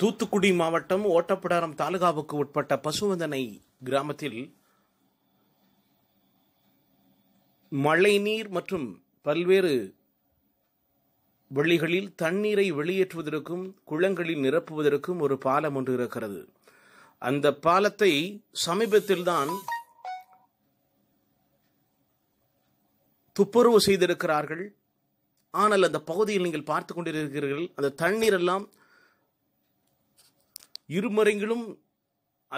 தூத்துக்குடி மாவட்டம் ஓட்டப்பிடாரம் தாலுகாவுக்கு உட்பட்ட பசுவந்தனை கிராமத்தில் மழைநீர் மற்றும் பல்வேறு வழிகளில் தண்ணீரை வெளியேற்றுவதற்கும் குளங்களில் நிரப்புவதற்கும் ஒரு பாலம் ஒன்று இருக்கிறது அந்த பாலத்தை சமீபத்தில்தான் துப்புரவு செய்திருக்கிறார்கள் ஆனால் அந்த பகுதியில் நீங்கள் பார்த்து கொண்டிருக்கிறீர்கள் அந்த தண்ணீர் எல்லாம் இருமறைகளும்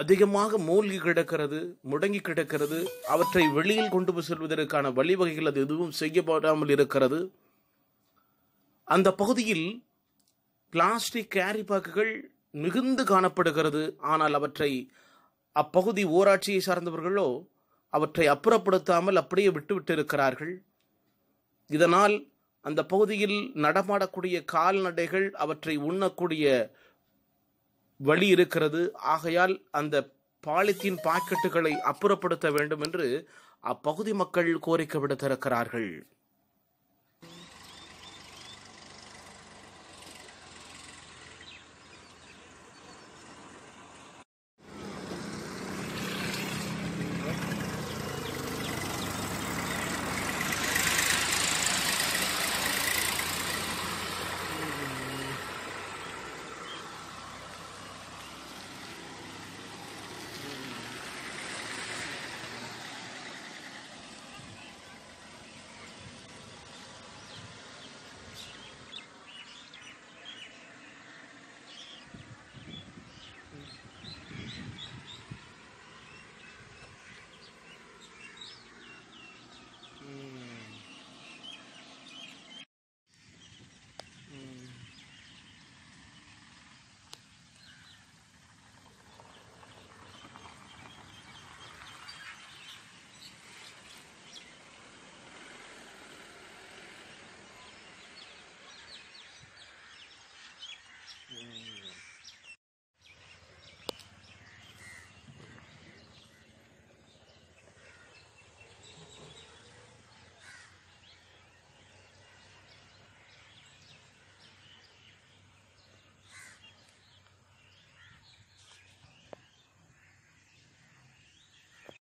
அதிகமாக மூழ்கி கிடக்கிறது முடங்கி கிடக்கிறது அவற்றை வெளியில் கொண்டு போய் செல்வதற்கான வழிவகைகள் அது எதுவும் செய்யப்படாமல் இருக்கிறது அந்த பகுதியில் பிளாஸ்டிக் கேரி பேக்குகள் மிகுந்து காணப்படுகிறது ஆனால் அவற்றை அப்பகுதி ஊராட்சியை சார்ந்தவர்களோ அவற்றை அப்புறப்படுத்தாமல் அப்படியே விட்டுவிட்டு இருக்கிறார்கள் இதனால் அந்த பகுதியில் நடமாடக்கூடிய கால்நடைகள் அவற்றை உண்ணக்கூடிய வழி இருக்கிறது ஆகையால் அந்த பாலித்தீன் பாக்கெட்டுகளை அப்புறப்படுத்த வேண்டும் என்று அப்பகுதி மக்கள் கோரிக்கை விடுத்திருக்கிறார்கள்